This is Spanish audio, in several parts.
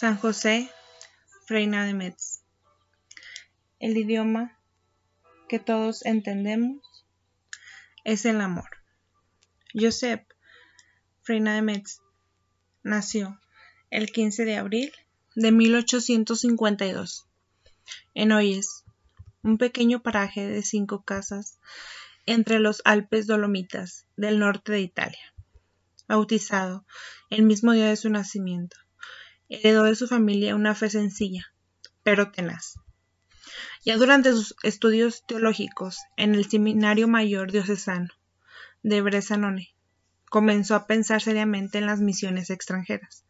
San José, Freina de Metz. El idioma que todos entendemos es el amor. Josep Freina de Metz, nació el 15 de abril de 1852 en Oyes, un pequeño paraje de cinco casas entre los Alpes Dolomitas del norte de Italia, bautizado el mismo día de su nacimiento heredó de su familia una fe sencilla, pero tenaz. Ya durante sus estudios teológicos en el Seminario Mayor Diocesano de Bresanone, comenzó a pensar seriamente en las misiones extranjeras,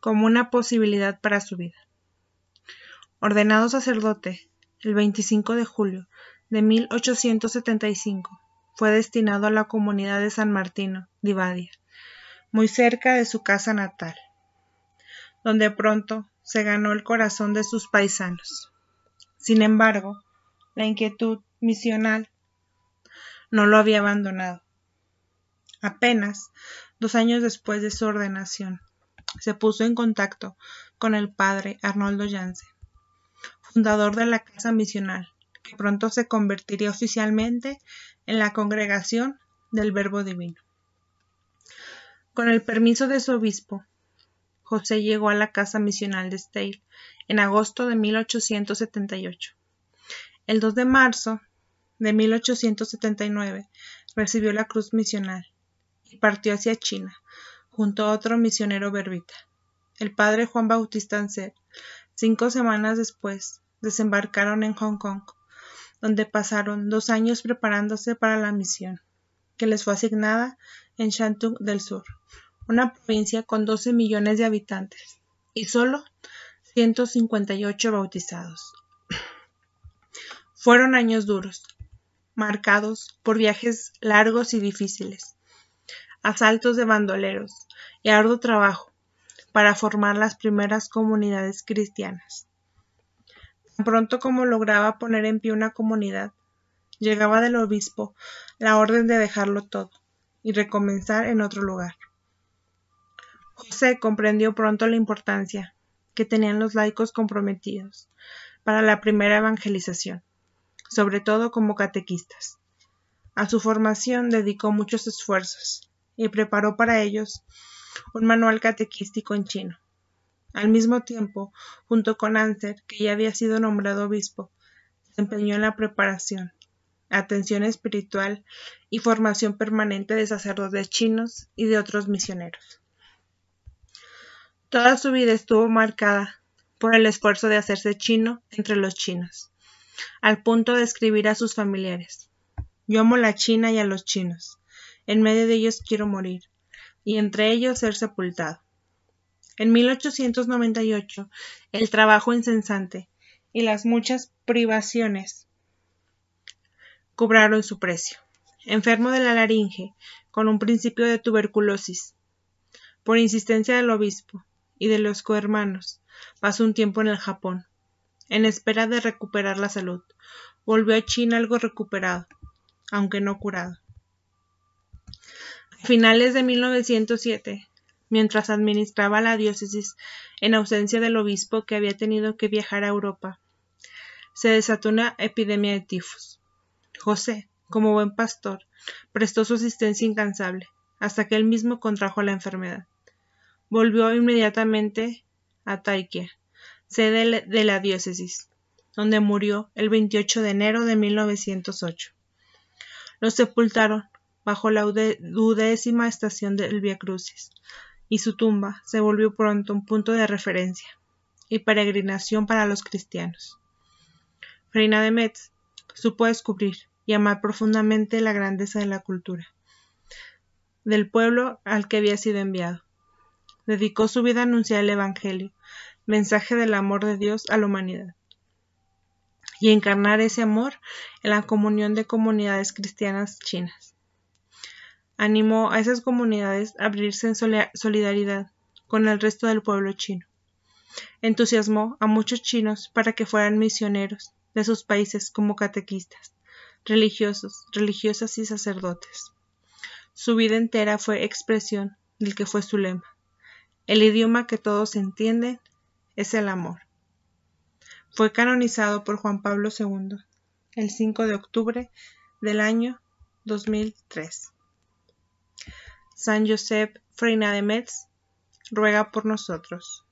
como una posibilidad para su vida. Ordenado sacerdote, el 25 de julio de 1875, fue destinado a la comunidad de San Martino, Divadia, muy cerca de su casa natal donde pronto se ganó el corazón de sus paisanos. Sin embargo, la inquietud misional no lo había abandonado. Apenas dos años después de su ordenación, se puso en contacto con el padre Arnoldo Jansen, fundador de la Casa Misional, que pronto se convertiría oficialmente en la Congregación del Verbo Divino. Con el permiso de su obispo, José llegó a la casa misional de Steil en agosto de 1878. El 2 de marzo de 1879 recibió la cruz misional y partió hacia China junto a otro misionero berbita, el padre Juan Bautista Anser. Cinco semanas después desembarcaron en Hong Kong, donde pasaron dos años preparándose para la misión que les fue asignada en Shantung del Sur una provincia con 12 millones de habitantes y solo 158 bautizados. Fueron años duros, marcados por viajes largos y difíciles, asaltos de bandoleros y arduo trabajo para formar las primeras comunidades cristianas. Tan pronto como lograba poner en pie una comunidad, llegaba del obispo la orden de dejarlo todo y recomenzar en otro lugar se comprendió pronto la importancia que tenían los laicos comprometidos para la primera evangelización, sobre todo como catequistas. A su formación dedicó muchos esfuerzos y preparó para ellos un manual catequístico en chino. Al mismo tiempo, junto con Anser, que ya había sido nombrado obispo, se empeñó en la preparación, atención espiritual y formación permanente de sacerdotes chinos y de otros misioneros. Toda su vida estuvo marcada por el esfuerzo de hacerse chino entre los chinos, al punto de escribir a sus familiares. Yo amo la China y a los chinos. En medio de ellos quiero morir, y entre ellos ser sepultado. En 1898, el trabajo incesante y las muchas privaciones cobraron su precio. Enfermo de la laringe, con un principio de tuberculosis, por insistencia del obispo, y de los cohermanos. Pasó un tiempo en el Japón, en espera de recuperar la salud. Volvió a China algo recuperado, aunque no curado. A finales de 1907, mientras administraba la diócesis en ausencia del obispo que había tenido que viajar a Europa, se desató una epidemia de tifus. José, como buen pastor, prestó su asistencia incansable, hasta que él mismo contrajo la enfermedad volvió inmediatamente a Taikia, sede de la diócesis, donde murió el 28 de enero de 1908. Lo sepultaron bajo la duodécima estación del Via Crucis, y su tumba se volvió pronto un punto de referencia y peregrinación para los cristianos. Reina de Metz supo descubrir y amar profundamente la grandeza de la cultura del pueblo al que había sido enviado dedicó su vida a anunciar el Evangelio, mensaje del amor de Dios a la humanidad, y encarnar ese amor en la comunión de comunidades cristianas chinas. Animó a esas comunidades a abrirse en solidaridad con el resto del pueblo chino. Entusiasmó a muchos chinos para que fueran misioneros de sus países como catequistas, religiosos, religiosas y sacerdotes. Su vida entera fue expresión del que fue su lema el idioma que todos entienden es el amor. Fue canonizado por Juan Pablo II el 5 de octubre del año 2003. San Josep Freina de Metz ruega por nosotros.